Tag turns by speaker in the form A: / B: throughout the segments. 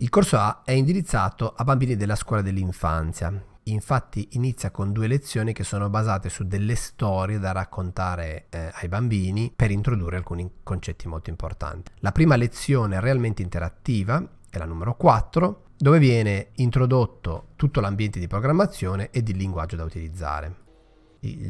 A: Il corso A è indirizzato a bambini della scuola dell'infanzia. Infatti inizia con due lezioni che sono basate su delle storie da raccontare eh, ai bambini per introdurre alcuni concetti molto importanti. La prima lezione realmente interattiva è la numero 4, dove viene introdotto tutto l'ambiente di programmazione e il linguaggio da utilizzare.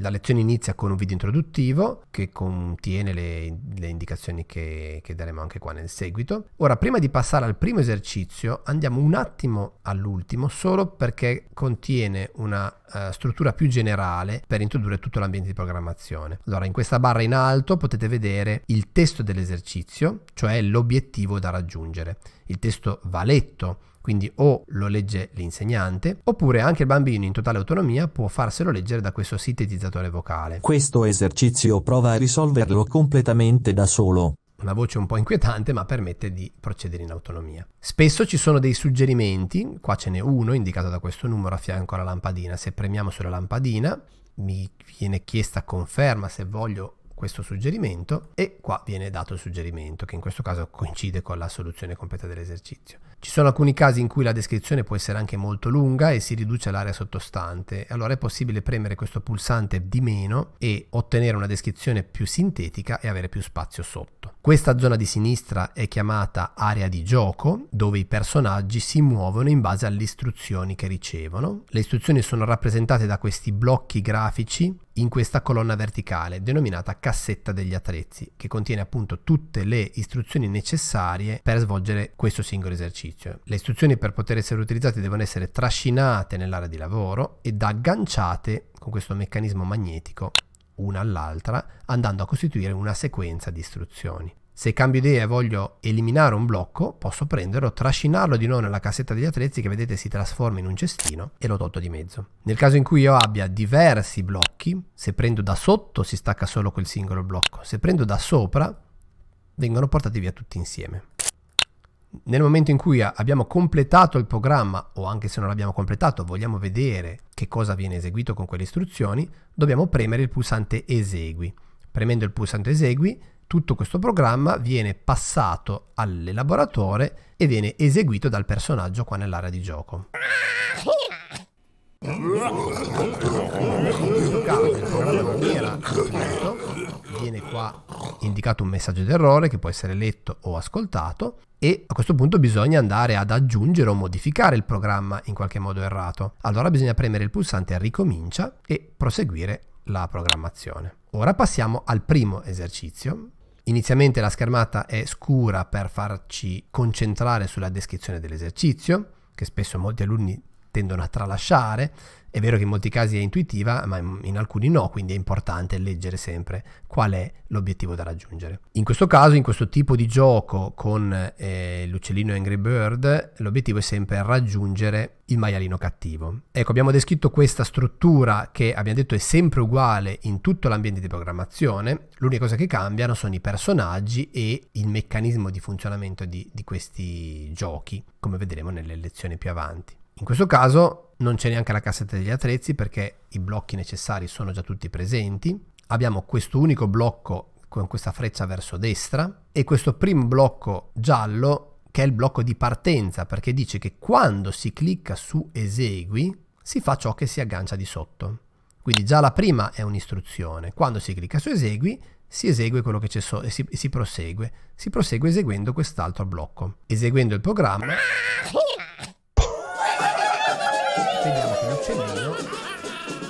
A: La lezione inizia con un video introduttivo che contiene le, le indicazioni che, che, daremo anche qua nel seguito. Ora, prima di passare al primo esercizio, andiamo un attimo all'ultimo solo perché contiene una uh, struttura più generale per introdurre tutto l'ambiente di programmazione. Allora, in questa barra in alto potete vedere il testo dell'esercizio, cioè l'obiettivo da raggiungere. Il testo va letto quindi o lo legge l'insegnante, oppure anche il bambino in totale autonomia può farselo leggere da questo sintetizzatore vocale. Questo esercizio prova a risolverlo completamente da solo una voce un po' inquietante ma permette di procedere in autonomia. Spesso ci sono dei suggerimenti, qua ce n'è uno indicato da questo numero a fianco alla lampadina, se premiamo sulla lampadina mi viene chiesta conferma se voglio questo suggerimento e qua viene dato il suggerimento che in questo caso coincide con la soluzione completa dell'esercizio. Ci sono alcuni casi in cui la descrizione può essere anche molto lunga e si riduce l'area sottostante, allora è possibile premere questo pulsante di meno e ottenere una descrizione più sintetica e avere più spazio sotto. Questa zona di sinistra è chiamata area di gioco dove i personaggi si muovono in base alle istruzioni che ricevono. Le istruzioni sono rappresentate da questi blocchi grafici in questa colonna verticale denominata cassetta degli attrezzi che contiene appunto tutte le istruzioni necessarie per svolgere questo singolo esercizio. Le istruzioni per poter essere utilizzate devono essere trascinate nell'area di lavoro ed agganciate con questo meccanismo magnetico una all'altra andando a costituire una sequenza di istruzioni. Se cambio idea e voglio eliminare un blocco, posso prenderlo, trascinarlo di nuovo nella cassetta degli attrezzi che vedete si trasforma in un cestino e lo tolto di mezzo. Nel caso in cui io abbia diversi blocchi, se prendo da sotto si stacca solo quel singolo blocco, se prendo da sopra vengono portati via tutti insieme. Nel momento in cui abbiamo completato il programma o anche se non l'abbiamo completato vogliamo vedere che cosa viene eseguito con quelle istruzioni, dobbiamo premere il pulsante esegui. Premendo il pulsante esegui tutto questo programma viene passato all'elaboratore e viene eseguito dal personaggio qua nell'area di gioco. Viene qua indicato un messaggio d'errore che può essere letto o ascoltato e a questo punto bisogna andare ad aggiungere o modificare il programma in qualche modo errato. Allora bisogna premere il pulsante ricomincia e proseguire la programmazione. Ora passiamo al primo esercizio Inizialmente la schermata è scura per farci concentrare sulla descrizione dell'esercizio, che spesso molti alunni tendono a tralasciare. È vero che in molti casi è intuitiva, ma in alcuni no, quindi è importante leggere sempre qual è l'obiettivo da raggiungere. In questo caso, in questo tipo di gioco con eh, l'uccellino Angry Bird, l'obiettivo è sempre raggiungere il maialino cattivo. Ecco, abbiamo descritto questa struttura che abbiamo detto è sempre uguale in tutto l'ambiente di programmazione, l'unica cosa che cambiano sono i personaggi e il meccanismo di funzionamento di, di questi giochi, come vedremo nelle lezioni più avanti. In questo caso non c'è neanche la cassetta degli attrezzi perché i blocchi necessari sono già tutti presenti. Abbiamo questo unico blocco con questa freccia verso destra e questo primo blocco giallo che è il blocco di partenza perché dice che quando si clicca su esegui si fa ciò che si aggancia di sotto. Quindi già la prima è un'istruzione. Quando si clicca su esegui si esegue quello che c'è sotto e si, si prosegue. Si prosegue eseguendo quest'altro blocco. Eseguendo il programma Marcellino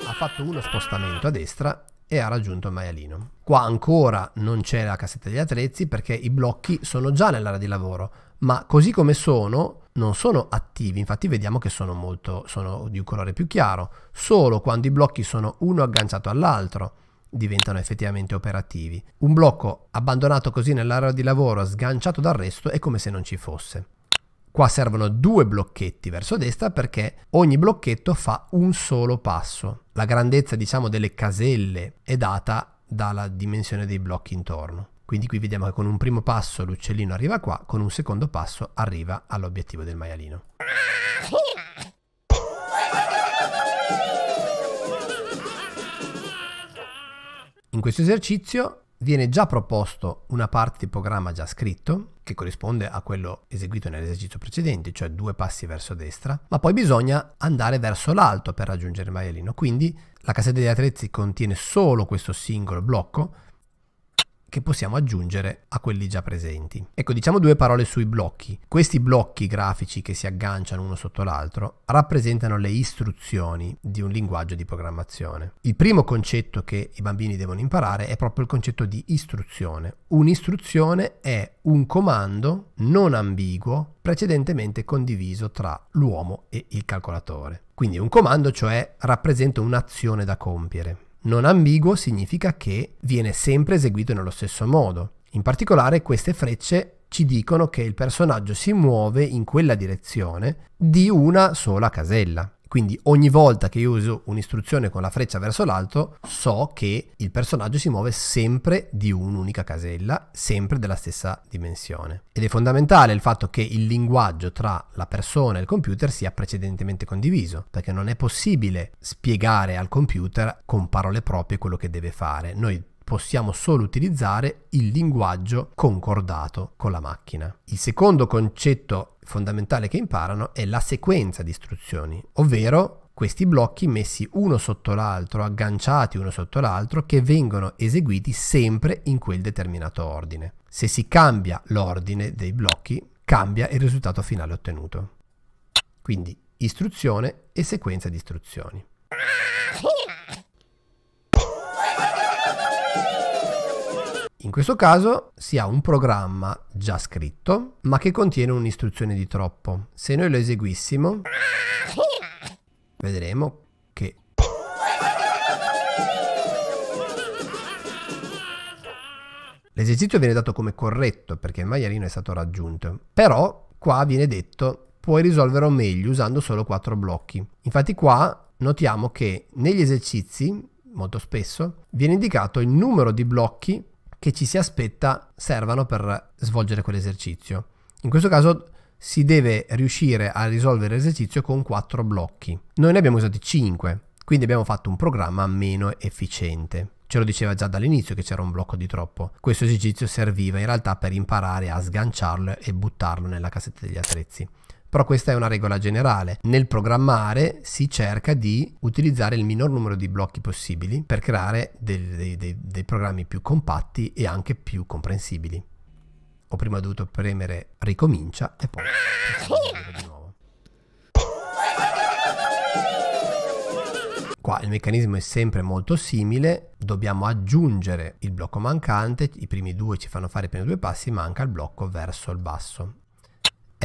A: ha fatto uno spostamento a destra e ha raggiunto il maialino. Qua ancora non c'è la cassetta degli attrezzi perché i blocchi sono già nell'area di lavoro, ma così come sono non sono attivi, infatti vediamo che sono, molto, sono di un colore più chiaro, solo quando i blocchi sono uno agganciato all'altro diventano effettivamente operativi. Un blocco abbandonato così nell'area di lavoro, sganciato dal resto, è come se non ci fosse. Qua servono due blocchetti verso destra perché ogni blocchetto fa un solo passo. La grandezza diciamo delle caselle è data dalla dimensione dei blocchi intorno. Quindi qui vediamo che con un primo passo l'uccellino arriva qua, con un secondo passo arriva all'obiettivo del maialino. In questo esercizio viene già proposto una parte di programma già scritto che corrisponde a quello eseguito nell'esercizio precedente, cioè due passi verso destra, ma poi bisogna andare verso l'alto per raggiungere il maialino, quindi la cassetta degli attrezzi contiene solo questo singolo blocco che possiamo aggiungere a quelli già presenti. Ecco, diciamo due parole sui blocchi. Questi blocchi grafici che si agganciano uno sotto l'altro rappresentano le istruzioni di un linguaggio di programmazione. Il primo concetto che i bambini devono imparare è proprio il concetto di istruzione. Un'istruzione è un comando non ambiguo precedentemente condiviso tra l'uomo e il calcolatore. Quindi un comando, cioè, rappresenta un'azione da compiere. Non ambiguo significa che viene sempre eseguito nello stesso modo. In particolare queste frecce ci dicono che il personaggio si muove in quella direzione di una sola casella. Quindi ogni volta che io uso un'istruzione con la freccia verso l'alto, so che il personaggio si muove sempre di un'unica casella, sempre della stessa dimensione. Ed è fondamentale il fatto che il linguaggio tra la persona e il computer sia precedentemente condiviso, perché non è possibile spiegare al computer con parole proprie quello che deve fare. Noi possiamo solo utilizzare il linguaggio concordato con la macchina. Il secondo concetto fondamentale che imparano è la sequenza di istruzioni, ovvero questi blocchi messi uno sotto l'altro, agganciati uno sotto l'altro, che vengono eseguiti sempre in quel determinato ordine. Se si cambia l'ordine dei blocchi, cambia il risultato finale ottenuto. Quindi istruzione e sequenza di istruzioni. In questo caso si ha un programma già scritto, ma che contiene un'istruzione di troppo. Se noi lo eseguissimo, vedremo che... L'esercizio viene dato come corretto perché il maialino è stato raggiunto, però qua viene detto puoi risolverlo meglio usando solo quattro blocchi. Infatti qua notiamo che negli esercizi molto spesso, viene indicato il numero di blocchi che ci si aspetta servano per svolgere quell'esercizio. In questo caso si deve riuscire a risolvere l'esercizio con quattro blocchi. Noi ne abbiamo usati cinque, quindi abbiamo fatto un programma meno efficiente. Ce lo diceva già dall'inizio che c'era un blocco di troppo. Questo esercizio serviva in realtà per imparare a sganciarlo e buttarlo nella cassetta degli attrezzi. Però questa è una regola generale. Nel programmare si cerca di utilizzare il minor numero di blocchi possibili per creare dei, dei, dei programmi più compatti e anche più comprensibili. Ho prima dovuto premere ricomincia e poi di Qua il meccanismo è sempre molto simile, dobbiamo aggiungere il blocco mancante, i primi due ci fanno fare i primi due passi, manca il blocco verso il basso.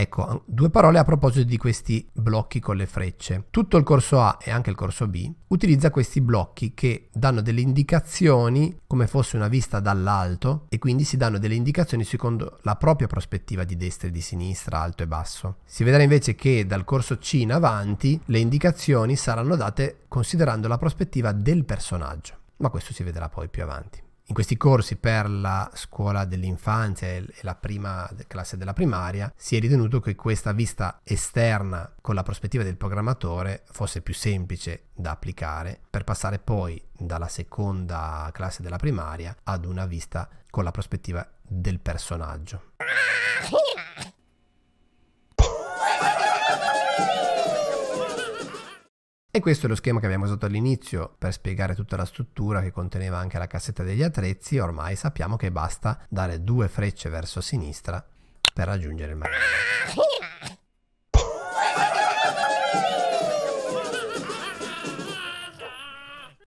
A: Ecco, due parole a proposito di questi blocchi con le frecce. Tutto il corso A e anche il corso B utilizza questi blocchi che danno delle indicazioni come fosse una vista dall'alto e quindi si danno delle indicazioni secondo la propria prospettiva di destra e di sinistra, alto e basso. Si vedrà invece che dal corso C in avanti le indicazioni saranno date considerando la prospettiva del personaggio, ma questo si vedrà poi più avanti. In questi corsi per la scuola dell'infanzia e la prima classe della primaria si è ritenuto che questa vista esterna con la prospettiva del programmatore fosse più semplice da applicare per passare poi dalla seconda classe della primaria ad una vista con la prospettiva del personaggio. E questo è lo schema che abbiamo usato all'inizio per spiegare tutta la struttura che conteneva anche la cassetta degli attrezzi, ormai sappiamo che basta dare due frecce verso sinistra per raggiungere il macello.